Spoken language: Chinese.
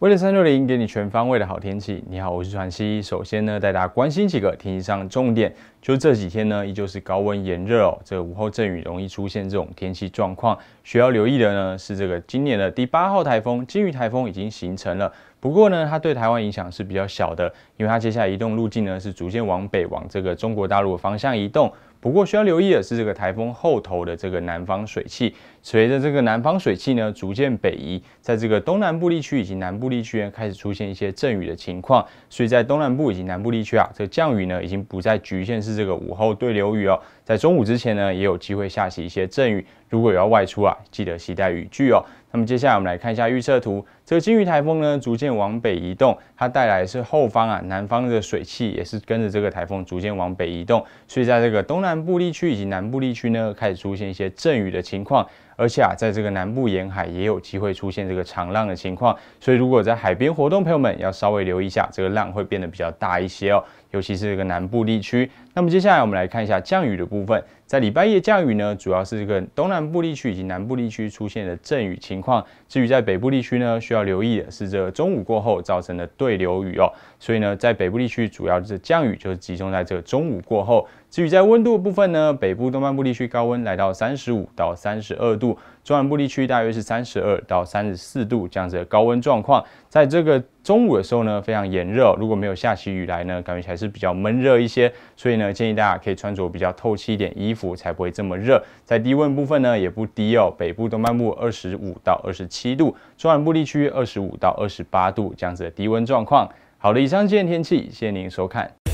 未了三六零给你全方位的好天气。你好，我是传西。首先呢，带大家关心几个天气上重点。就这几天呢，依旧是高温炎热哦。这个午后阵雨容易出现这种天气状况，需要留意的呢是这个今年的第八号台风“金鱼”台风已经形成了。不过呢，它对台湾影响是比较小的，因为它接下来移动路径呢是逐渐往北往这个中国大陆方向移动。不过需要留意的是，这个台风后头的这个南方水汽，随着这个南方水汽呢逐渐北移，在这个东南部地区以及南部地区呢开始出现一些阵雨的情况。所以在东南部以及南部地区啊，这降雨呢已经不再局限是这个午后对流雨哦，在中午之前呢也有机会下起一些阵雨。如果有要外出啊，记得携带雨具哦。那么接下来我们来看一下预测图，这个金鱼台风呢逐渐往北移动，它带来是后方啊南方的水汽也是跟着这个台风逐渐往北移动，所以在这个东南部地区以及南部地区呢开始出现一些阵雨的情况，而且啊在这个南部沿海也有机会出现这个长浪的情况，所以如果在海边活动，朋友们要稍微留意一下，这个浪会变得比较大一些哦，尤其是这个南部地区。那么接下来我们来看一下降雨的部分。在礼拜一的降雨呢，主要是这个东南部地区以及南部地区出现的阵雨情况。至于在北部地区呢，需要留意的是这个中午过后造成的对流雨哦。所以呢，在北部地区主要是降雨就是集中在这个中午过后。至于在温度部分呢，北部东半部地区高温来到三十五到三十二度，中南部地区大约是三十二到三十四度这样的高温状况，在这个。中午的时候呢，非常炎热，如果没有下起雨来呢，感觉还是比较闷热一些。所以呢，建议大家可以穿着比较透气一点衣服，才不会这么热。在低温部分呢，也不低哦。北部东半部二十五到二十七度，中南部地区二十五到二十八度，这样子的低温状况。好的，以上今天天气，谢谢您收看。